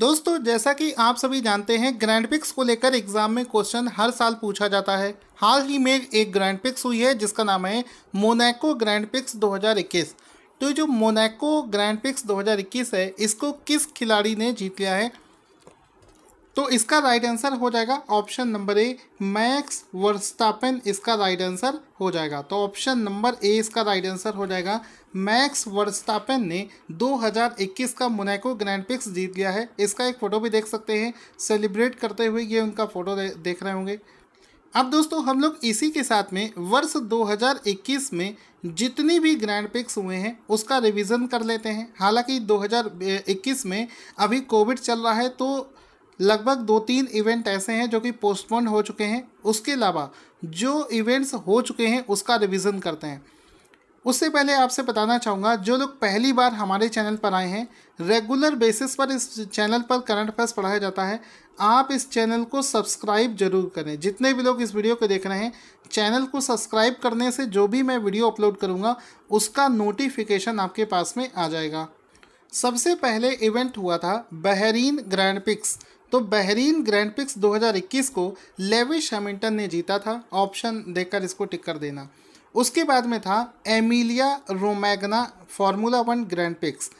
दोस्तों जैसा कि आप सभी जानते हैं ग्रैंड पिक्स को लेकर एग्जाम में क्वेश्चन हर साल पूछा जाता है हाल ही में एक ग्रैंड पिक्स हुई है जिसका नाम है मोनैको ग्रैंड पिक्स 2021 तो जो मोनैको ग्रैंड पिक्स 2021 है इसको किस खिलाड़ी ने जीत लिया है तो इसका राइट आंसर हो जाएगा option number A Max Verstappen इसका राइट आंसर हो जाएगा तो ऑप्शन नंबर ए इसका राइट आंसर हो जाएगा मैक्स वर्स्टापेन ने 2021 का मुनैको ग्रैंड पिक्स जीत लिया है इसका एक फ़ोटो भी देख सकते हैं सेलिब्रेट करते हुए ये उनका फ़ोटो दे, देख रहे होंगे अब दोस्तों हम लोग इसी के साथ में वर्ष 2021 में जितनी भी ग्रैंड पिक्स हुए हैं उसका रिवीजन कर लेते हैं हालांकि 2021 में अभी कोविड चल रहा है तो लगभग दो तीन इवेंट ऐसे हैं जो कि पोस्टपोन हो चुके हैं उसके अलावा जो इवेंट्स हो चुके हैं उसका रिविज़न करते हैं उससे पहले आपसे बताना चाहूँगा जो लोग पहली बार हमारे चैनल पर आए हैं रेगुलर बेसिस पर इस चैनल पर करंट अफेयर्स पढ़ाया जाता है आप इस चैनल को सब्सक्राइब जरूर करें जितने भी लोग इस वीडियो को देख रहे हैं चैनल को सब्सक्राइब करने से जो भी मैं वीडियो अपलोड करूँगा उसका नोटिफिकेशन आपके पास में आ जाएगा सबसे पहले इवेंट हुआ था बहरीन ग्रैंड पिक्स तो बहरीन ग्रैंड पिक्स 2021 को लेविश हैमिल्टन ने जीता था ऑप्शन देकर इसको टिक कर देना उसके बाद में था Emilia Romagna Formula One Grand Prix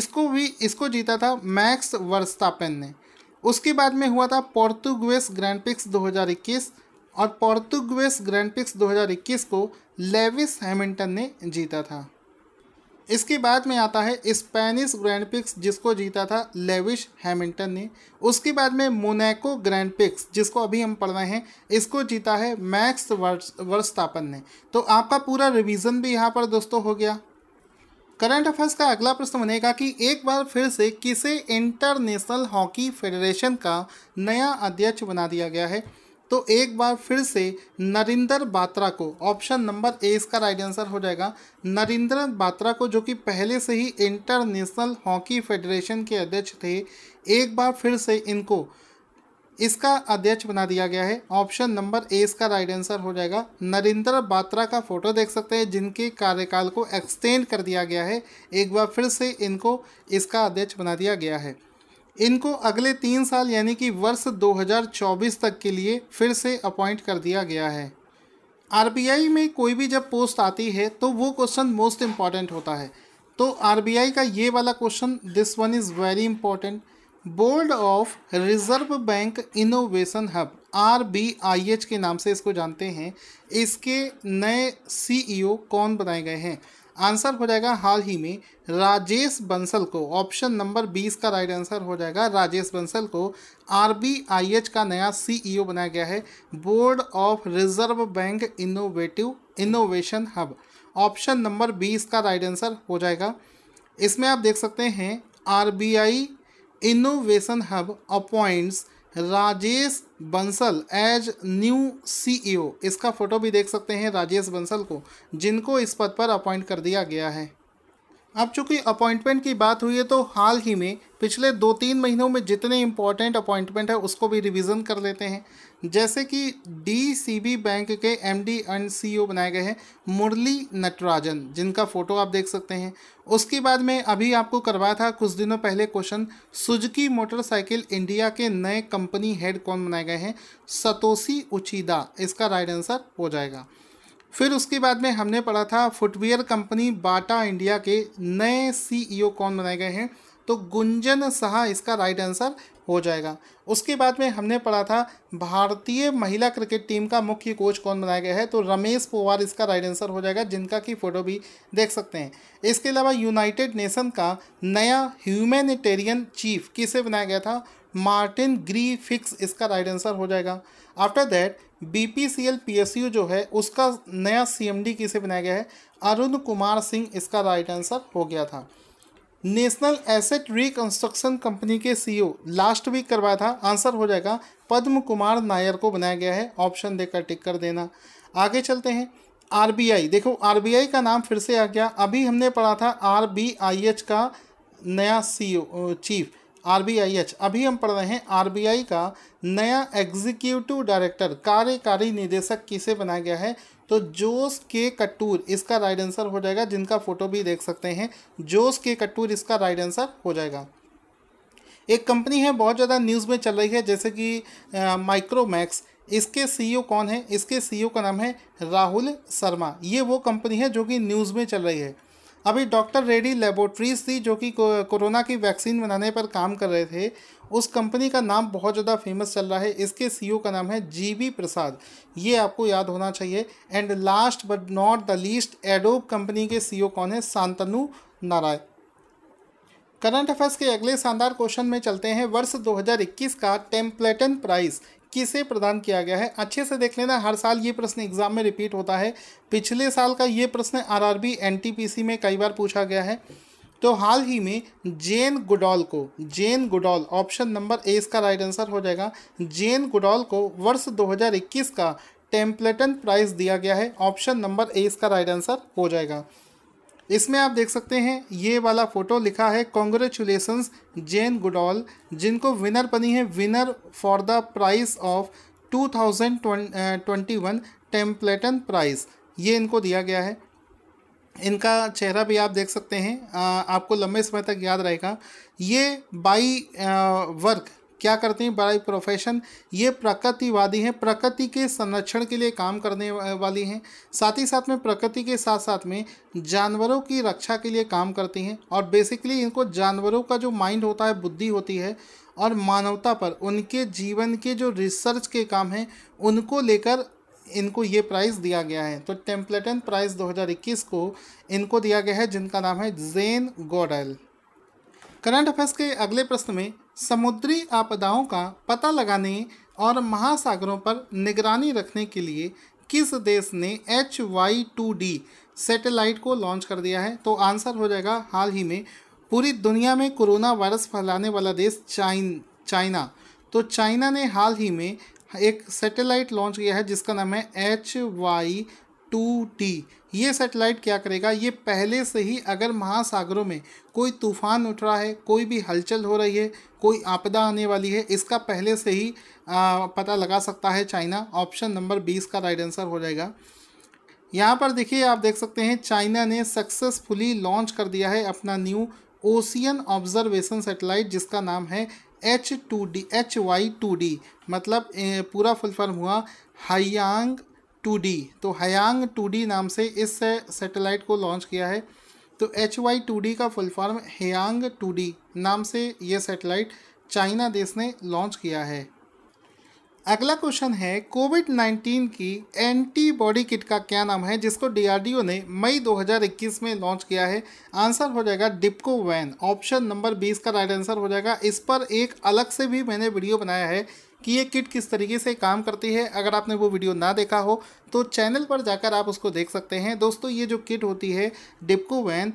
इसको भी इसको जीता था मैक्स वर्स्तापेन ने उसके बाद में हुआ था पोर्तुगवेस ग्रैंड पिक्स 2021 और पोर्तुगवेस ग्रैंड पिक्स 2021 को लेविस हैमिल्टन ने जीता था इसके बाद में आता है स्पेनिश ग्रैंड पिक्स जिसको जीता था लेविश हैमिल्टन ने उसके बाद में मोनैको ग्रैंड पिक्स जिसको अभी हम पढ़ रहे हैं इसको जीता है मैक्स वर्स वर्षतापन ने तो आपका पूरा रिवीजन भी यहाँ पर दोस्तों हो गया करंट अफेयर्स का अगला प्रश्न बनेगा कि एक बार फिर से किसे इंटरनेशनल हॉकी फेडरेशन का नया अध्यक्ष बना दिया गया है तो एक बार फिर से नरिंदर बात्रा को ऑप्शन नंबर ए इसका राइट आंसर हो जाएगा नरिंदर बात्रा को जो कि पहले से ही इंटरनेशनल हॉकी फेडरेशन के अध्यक्ष थे एक बार फिर से इनको इसका अध्यक्ष बना दिया गया है ऑप्शन नंबर ए इसका राइट आंसर हो जाएगा नरेंद्र बात्रा का फोटो देख सकते हैं जिनके कार्यकाल को एक्सटेंड कर दिया गया है एक बार फिर से इनको इसका अध्यक्ष बना दिया गया है इनको अगले तीन साल यानी कि वर्ष 2024 तक के लिए फिर से अपॉइंट कर दिया गया है आर में कोई भी जब पोस्ट आती है तो वो क्वेश्चन मोस्ट इम्पॉर्टेंट होता है तो आर का ये वाला question this one is very important board of Reserve Bank Innovation Hub R B I H के नाम से इसको जानते हैं इसके नए सीईओ कौन बनाए गए हैं आंसर हो जाएगा हाल ही में राजेश बंसल को ऑप्शन नंबर बीस का राइट आंसर हो जाएगा राजेश बंसल को आरबीआईएच का नया सीईओ e बनाया गया है board of Reserve Bank innovative innovation hub option number बीस का राइट आंसर हो जाएगा इसमें आप देख सकते हैं RBI innovation hub appoints Rajesh Bansal as new CEO इसका फ़ोटो भी देख सकते हैं राजेश बंसल को जिनको इस पद पर अपॉइंट कर दिया गया है अब चूंकि अपॉइंटमेंट की बात हुई है तो हाल ही में पिछले दो तीन महीनों में जितने इम्पॉर्टेंट अपॉइंटमेंट है उसको भी रिवीजन कर लेते हैं जैसे कि डीसीबी बैंक के एमडी एंड सीईओ बनाए गए हैं मुरली नटराजन जिनका फ़ोटो आप देख सकते हैं उसके बाद में अभी आपको करवाया था कुछ दिनों पहले क्वेश्चन सुजुकी मोटरसाइकिल इंडिया के नए कंपनी हेड कौन बनाए गए हैं सतोसी उचिदा इसका राइट आंसर हो जाएगा फिर उसके बाद में हमने पढ़ा था फुटवेयर कंपनी बाटा इंडिया के नए सीईओ e कौन बनाए गए हैं तो गुंजन सहा इसका राइट आंसर हो जाएगा उसके बाद में हमने पढ़ा था भारतीय महिला क्रिकेट टीम का मुख्य कोच कौन बनाया गया है तो रमेश पोवार इसका राइट आंसर हो जाएगा जिनका की फ़ोटो भी देख सकते हैं इसके अलावा यूनाइटेड नेशन का नया ह्यूमैनिटेरियन चीफ किसे बनाया गया था मार्टिन ग्री फिक्स इसका राइट आंसर हो जाएगा after that B P C L P S U जो है उसका नया सी एम डी किसे बनाया गया है अरुण कुमार सिंह इसका राइट आंसर हो गया था नेशनल एसेट रिकंस्ट्रक्शन कंपनी के सीईओ e लास्ट वीक करवाया था आंसर हो जाएगा पद्म कुमार नायर को बनाया गया है ऑप्शन देकर टिक कर देना आगे चलते हैं आरबीआई देखो आरबीआई का नाम फिर से आ गया अभी हमने पढ़ा था आरबीआईएच का नया सीईओ चीफ e एच अभी हम पढ़ रहे हैं आई का नया एग्जीक्यूटिव डायरेक्टर कार्यकारी निदेशक किसे बनाया गया है तो जोस के कट्टूर इसका राइट आंसर हो जाएगा जिनका फोटो भी देख सकते हैं जोस के कट्टूर इसका राइट आंसर हो जाएगा एक कंपनी है बहुत ज़्यादा न्यूज़ में चल रही है जैसे कि माइक्रोमैक्स इसके सीईओ e कौन है इसके सीईओ e का नाम है राहुल शर्मा ये वो कंपनी है जो कि न्यूज़ में चल रही है अभी डॉक्टर रेडी लेबोरेटरीज थी जो कि कोरोना की वैक्सीन बनाने पर काम कर रहे थे उस कंपनी का नाम बहुत ज़्यादा फेमस चल रहा है इसके सीईओ e का नाम है जीवी प्रसाद ये आपको याद होना चाहिए and last but not the least Adobe company के सीईओ e कौन है शांतनु नारायण करंट अफेयर्स के अगले शानदार क्वेश्चन में चलते हैं वर्ष 2021 का टेम्पलेटन प्राइस किसे प्रदान किया गया है अच्छे से देख लेना हर साल ये प्रश्न एग्जाम में रिपीट होता है पिछले साल का ये प्रश्न आरआरबी एनटीपीसी में कई बार पूछा गया है तो हाल ही में जेन गुडॉल को Jane Goodall option number A इसका राइट आंसर हो जाएगा जेन गुडॉल को वर्ष 2021 का टेम्पलेटन प्राइज दिया गया है ऑप्शन नंबर ए इसका राइट आंसर हो जाएगा इसमें आप देख सकते हैं ये वाला फ़ोटो लिखा है कॉन्ग्रेचुलेसन्स जेन गुडॉल जिनको विनर बनी है winner for the prize of 2021 Templeton prize ये इनको दिया गया है इनका चेहरा भी आप देख सकते हैं आ, आपको लंबे समय तक याद रहेगा ये बाई वर्क uh, क्या करते हैं बाई प्रोफेशन ये प्रकृतिवादी हैं प्रकृति के संरक्षण के लिए काम करने वाली हैं साथ ही साथ में प्रकृति के साथ साथ में जानवरों की रक्षा के लिए काम करती हैं और बेसिकली इनको जानवरों का जो माइंड होता है बुद्धि होती है और मानवता पर उनके जीवन के जो रिसर्च के काम हैं उनको लेकर इनको ये प्राइज़ दिया गया है तो टेम्पलेटन प्राइज़ 2021 को इनको दिया गया है जिनका नाम है जेन गोडल करंट अफेयर्स के अगले प्रश्न में समुद्री आपदाओं का पता लगाने और महासागरों पर निगरानी रखने के लिए किस देश ने H Y two D satellite को लॉन्च कर दिया है तो आंसर हो जाएगा हाल ही में पूरी दुनिया में कोरोना वायरस फैलाने वाला देश चाइन चाइना तो चाइना ने हाल ही में एक सैटेलाइट लॉन्च किया है जिसका नाम है एच वाई टू टी ये सेटेलाइट क्या करेगा ये पहले से ही अगर महासागरों में कोई तूफान उठ रहा है कोई भी हलचल हो रही है कोई आपदा आने वाली है इसका पहले से ही आ, पता लगा सकता है चाइना ऑप्शन नंबर बीस का राइट आंसर हो जाएगा यहाँ पर देखिए आप देख सकते हैं चाइना ने सक्सेसफुली लॉन्च कर दिया है अपना न्यू ओशियन ऑब्जर्वेशन सेटेलाइट जिसका नाम है H two D H Y two D मतलब पूरा फुल फॉर्म हुआ हयांग टू डी तो हयांग टू डी नाम से इस सेटेलाइट को लॉन्च किया है तो एच वाई टू डी का full form Haiyang two D नाम से ये सेटेलाइट चाइना देश ने लॉन्च किया है अगला क्वेश्चन है कोविड 19 की एंटीबॉडी किट का क्या नाम है जिसको डीआरडीओ ने मई 2021 में लॉन्च किया है आंसर हो जाएगा डिप्को वैन ऑप्शन नंबर बीस का राइट आंसर हो जाएगा इस पर एक अलग से भी मैंने वीडियो बनाया है कि ये किट किस तरीके से काम करती है अगर आपने वो वीडियो ना देखा हो तो चैनल पर जाकर आप उसको देख सकते हैं दोस्तों ये जो किट होती है डिपको वैन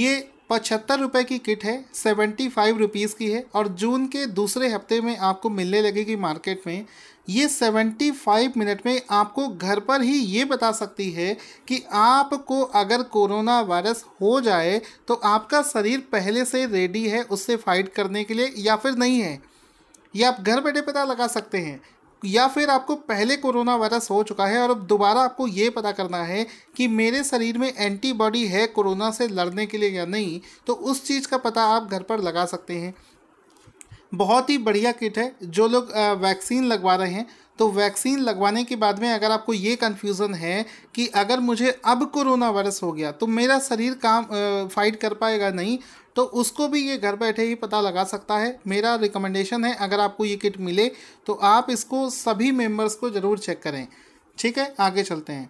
ये पचहत्तर रुपये की किट है सेवेंटी फाइव रुपीज़ की है और जून के दूसरे हफ्ते में आपको मिलने लगेगी मार्केट में ये सेवेंटी फाइव मिनट में आपको घर पर ही ये बता सकती है कि आपको अगर कोरोना वायरस हो जाए तो आपका शरीर पहले से रेडी है उससे फाइट करने के लिए या फिर नहीं है ये आप घर बैठे पता लगा सकते हैं या फिर आपको पहले कोरोना वायरस हो चुका है और अब दोबारा आपको ये पता करना है कि मेरे शरीर में एंटीबॉडी है कोरोना से लड़ने के लिए या नहीं तो उस चीज़ का पता आप घर पर लगा सकते हैं बहुत ही बढ़िया किट है जो लोग वैक्सीन लगवा रहे हैं तो वैक्सीन लगवाने के बाद में अगर आपको ये कन्फ्यूज़न है कि अगर मुझे अब कोरोना वायरस हो गया तो मेरा शरीर काम फाइट कर पाएगा नहीं तो उसको भी ये घर बैठे ही पता लगा सकता है मेरा रिकमेंडेशन है अगर आपको ये किट मिले तो आप इसको सभी मेम्बर्स को ज़रूर चेक करें ठीक है आगे चलते हैं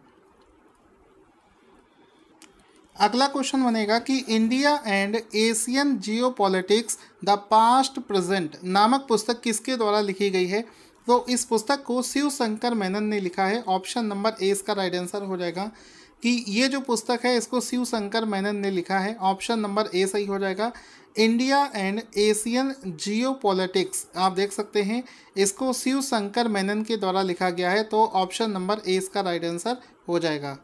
अगला क्वेश्चन बनेगा कि India and Asian geopolitics the past present नामक पुस्तक किसके द्वारा लिखी गई है तो इस पुस्तक को शिव शंकर मेनन ने लिखा है ऑप्शन नंबर ए इसका राइट आंसर हो जाएगा कि ये जो पुस्तक है इसको शिव शंकर मैनन ने लिखा है ऑप्शन नंबर ए सही हो जाएगा इंडिया एंड एशियन जियो आप देख सकते हैं इसको शिव शंकर मैनन के द्वारा लिखा गया है तो ऑप्शन नंबर ए इसका राइट आंसर हो जाएगा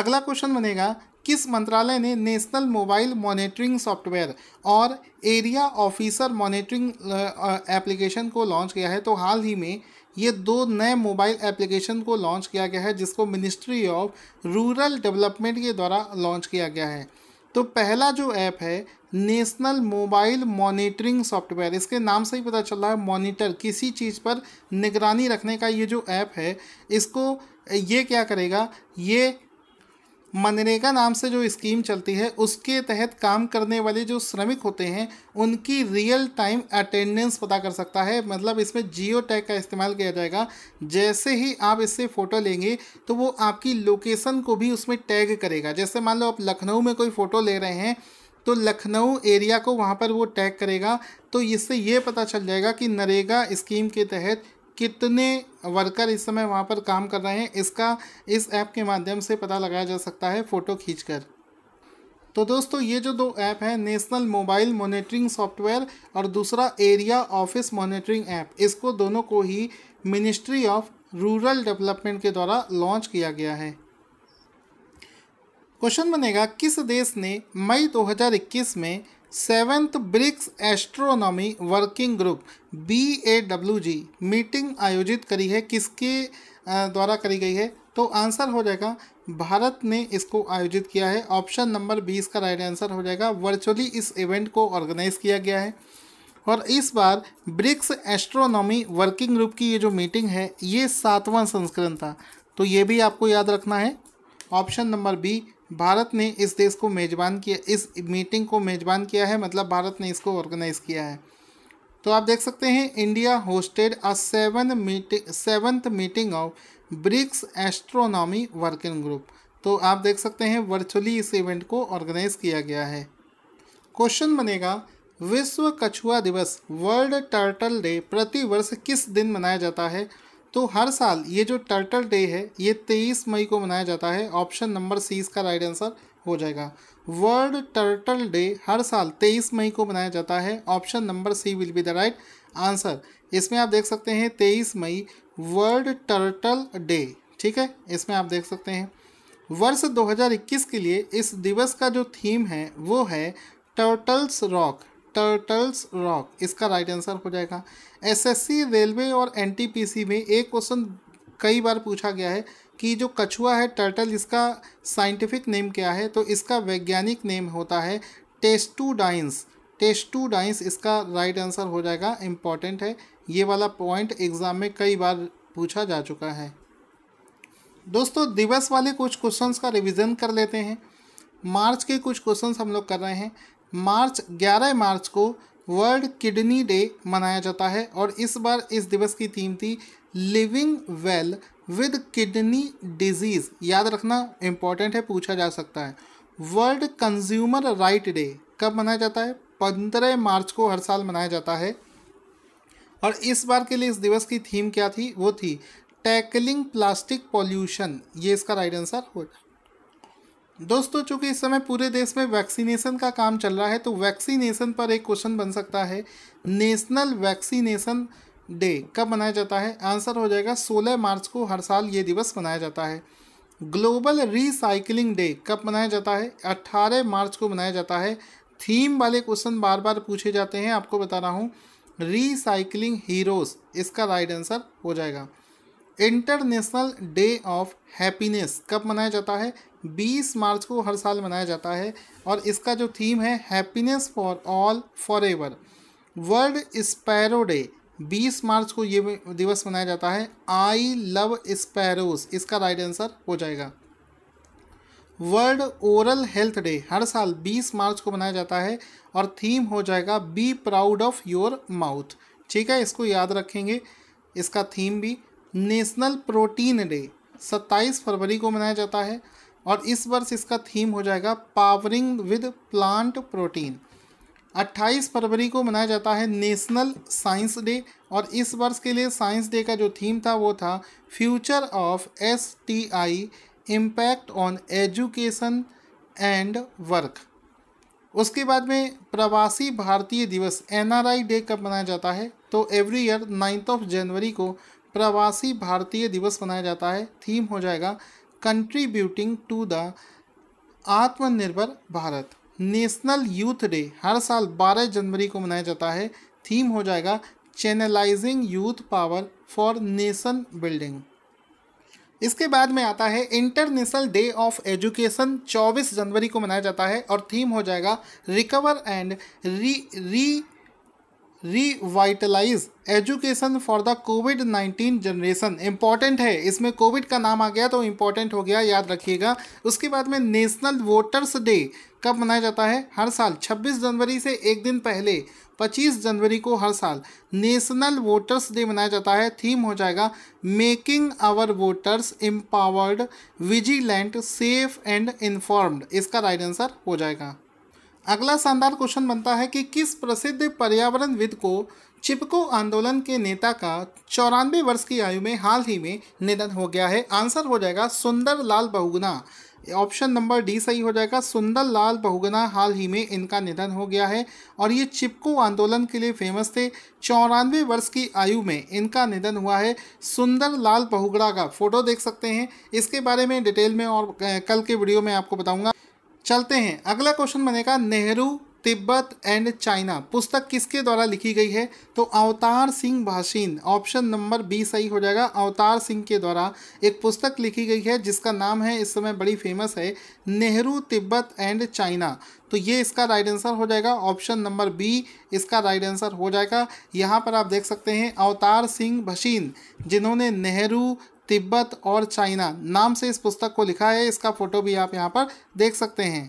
अगला क्वेश्चन बनेगा किस मंत्रालय ने नेशनल मोबाइल मॉनिटरिंग सॉफ्टवेयर और एरिया ऑफिसर मॉनिटरिंग एप्लीकेशन को लॉन्च किया है तो हाल ही में ये दो नए मोबाइल एप्लीकेशन को लॉन्च किया गया है जिसको मिनिस्ट्री ऑफ रूरल डेवलपमेंट के द्वारा लॉन्च किया गया है तो पहला जो ऐप है नेशनल मोबाइल मॉनिटरिंग सॉफ्टवेयर इसके नाम से ही पता चल रहा है मॉनिटर किसी चीज़ पर निगरानी रखने का ये जो ऐप है इसको ये क्या करेगा ये मनरेगा नाम से जो स्कीम चलती है उसके तहत काम करने वाले जो श्रमिक होते हैं उनकी रियल टाइम अटेंडेंस पता कर सकता है मतलब इसमें जियो टैग का इस्तेमाल किया जाएगा जैसे ही आप इससे फ़ोटो लेंगे तो वो आपकी लोकेशन को भी उसमें टैग करेगा जैसे मान लो आप लखनऊ में कोई फ़ोटो ले रहे हैं तो लखनऊ एरिया को वहाँ पर वो टैग करेगा तो इससे ये पता चल जाएगा कि नरेगा स्कीम के तहत कितने वर्कर इस समय वहाँ पर काम कर रहे हैं इसका इस ऐप के माध्यम से पता लगाया जा सकता है फ़ोटो कर तो दोस्तों ये जो दो ऐप हैं नेशनल मोबाइल मॉनिटरिंग सॉफ्टवेयर और दूसरा एरिया ऑफिस मॉनिटरिंग ऐप इसको दोनों को ही मिनिस्ट्री ऑफ रूरल डेवलपमेंट के द्वारा लॉन्च किया गया है क्वेश्चन बनेगा किस देश ने मई 2021 में seventh BRICS astronomy working group B A W G meeting आयोजित करी है किसके द्वारा करी गई है तो आंसर हो जाएगा भारत ने इसको आयोजित किया है ऑप्शन नंबर बी इसका राइट आंसर हो जाएगा वर्चुअली इस इवेंट को ऑर्गेनाइज किया गया है और इस बार ब्रिक्स एस्ट्रोनॉमी वर्किंग ग्रुप की ये जो मीटिंग है ये सातवां संस्करण था तो ये भी आपको याद रखना है ऑप्शन नंबर बी भारत ने इस देश को मेज़बान किया इस मीटिंग को मेज़बान किया है मतलब भारत ने इसको ऑर्गेनाइज़ किया है तो आप देख सकते हैं India hosted a seven meeting seventh meeting of BRICS astronomy working group तो आप देख सकते हैं वर्चुअली इस इवेंट को ऑर्गेनाइज किया गया है क्वेश्चन बनेगा विश्व कछुआ दिवस वर्ल्ड टर्टल डे प्रति वर्ष किस दिन मनाया जाता है तो हर साल ये जो टर्टल डे है ये तेईस मई को मनाया जाता है ऑप्शन नंबर सी इसका राइट आंसर हो जाएगा वर्ल्ड टर्टल डे हर साल तेईस मई को मनाया जाता है option number C will be the right answer इसमें आप देख सकते हैं तेईस मई वर्ल्ड टर्टल डे ठीक है इसमें आप देख सकते हैं वर्ष 2021 के लिए इस दिवस का जो थीम है वो है टर्टल्स रॉक टर्टल्स रॉक इसका राइट आंसर हो जाएगा एसएससी रेलवे और एनटीपीसी में एक क्वेश्चन कई बार पूछा गया है कि जो कछुआ है टर्टल इसका साइंटिफिक नेम क्या है तो इसका वैज्ञानिक नेम होता है टेस्टूडाइंस टेस्टूडाइंस इसका राइट आंसर हो जाएगा इम्पॉर्टेंट है ये वाला पॉइंट एग्ज़ाम में कई बार पूछा जा चुका है दोस्तों दिवस वाले कुछ क्वेश्चंस का रिवीजन कर लेते हैं मार्च के कुछ क्वेश्चंस हम लोग कर रहे हैं मार्च 11 मार्च को वर्ल्ड किडनी डे मनाया जाता है और इस बार इस दिवस की थीम थी living well with kidney disease याद रखना इम्पॉर्टेंट है पूछा जा सकता है वर्ल्ड कंज्यूमर राइट डे कब मनाया जाता है पंद्रह मार्च को हर साल मनाया जाता है और इस बार के लिए इस दिवस की थीम क्या थी वो थी टैकलिंग प्लास्टिक पॉल्यूशन ये इसका राइट आंसर होगा दोस्तों चूंकि इस समय पूरे देश में वैक्सीनेशन का काम चल रहा है तो वैक्सीनेशन पर एक क्वेश्चन बन सकता है नेशनल वैक्सीनेशन डे कब मनाया जाता है आंसर हो जाएगा 16 मार्च को हर साल ये दिवस मनाया जाता है ग्लोबल रीसाइकिलिंग डे कब मनाया जाता है 18 मार्च को मनाया जाता है थीम वाले क्वेश्चन बार बार पूछे जाते हैं आपको बता रहा हूँ रीसाइकिलिंग हीरोज़ इसका राइट आंसर हो जाएगा इंटरनेशनल डे ऑफ हैप्पीनेस कब मनाया जाता है 20 मार्च को हर साल मनाया जाता है और इसका जो थीम है happiness for all forever World Sparrow Day 20 मार्च को ये दिवस मनाया जाता है आई लव स्पैरोस इसका राइट आंसर हो जाएगा वर्ल्ड ओरल हेल्थ डे हर साल 20 मार्च को मनाया जाता है और थीम हो जाएगा be proud of your mouth ठीक है इसको याद रखेंगे इसका थीम भी नेशनल प्रोटीन डे 27 फरवरी को मनाया जाता है और इस वर्ष इसका थीम हो जाएगा पावरिंग विद प्लांट प्रोटीन 28 फरवरी को मनाया जाता है नेशनल साइंस डे और इस वर्ष के लिए साइंस डे का जो थीम था वो था future of S T I impact on education and work उसके बाद में प्रवासी भारतीय दिवस आई डे कब मनाया जाता है तो every year ninth of January को प्रवासी भारतीय दिवस मनाया जाता है थीम हो जाएगा contributing to the Atmanirbhar Bharat national youth day हर साल 12 जनवरी को मनाया जाता है थीम हो जाएगा channelizing youth power for nation building इसके बाद में आता है इंटरनेशनल डे ऑफ एजुकेशन 24 जनवरी को मनाया जाता है और थीम हो जाएगा recover and re re revitalize education for the Covid nineteen generation important है इसमें कोविड का नाम आ गया तो इम्पॉर्टेंट हो गया याद रखिएगा उसके बाद में नेशनल वोटर्स डे कब मनाया जाता है हर साल 26 जनवरी से एक दिन पहले 25 जनवरी को हर साल नेशनल वोटर्स डे मनाया जाता है थीम हो जाएगा making our voters empowered vigilant safe and informed इसका राइट आंसर हो जाएगा अगला शानदार क्वेश्चन बनता है कि किस प्रसिद्ध पर्यावरणविद को चिपको आंदोलन के नेता का चौरानवे वर्ष की आयु में हाल ही में निधन हो गया है आंसर हो जाएगा Sundar Lal Bahuguna option number D सही हो जाएगा सुंदर लाल बहुगुना हाल ही में इनका निधन हो गया है और ये चिपको आंदोलन के लिए फेमस थे चौरानवे वर्ष की आयु में इनका निधन हुआ है सुंदर लाल बहुगड़ा का फोटो देख सकते हैं इसके बारे में डिटेल में और कल के वीडियो में आपको बताऊंगा चलते हैं अगला क्वेश्चन बनेगा नेहरू तिब्बत एंड चाइना पुस्तक किसके द्वारा लिखी गई है तो Avtar Singh Bhasin option number B सही हो जाएगा अवतार सिंह के द्वारा एक पुस्तक लिखी गई है जिसका नाम है इस समय बड़ी फेमस है नेहरू तिब्बत एंड चाइना तो ये इसका राइट आंसर हो जाएगा ऑप्शन नंबर बी इसका राइट आंसर हो जाएगा यहाँ पर आप देख सकते हैं अवतार सिंह भसीन जिन्होंने नेहरू तिब्बत और चाइना नाम से इस पुस्तक को लिखा है इसका फोटो भी आप यहाँ पर देख सकते हैं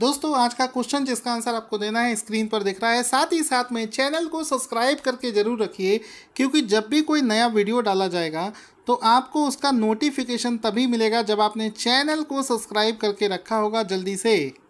दोस्तों आज का क्वेश्चन जिसका आंसर आपको देना है स्क्रीन पर दिख रहा है साथ ही साथ में चैनल को सब्सक्राइब करके ज़रूर रखिए क्योंकि जब भी कोई नया वीडियो डाला जाएगा तो आपको उसका नोटिफिकेशन तभी मिलेगा जब आपने चैनल को सब्सक्राइब करके रखा होगा जल्दी से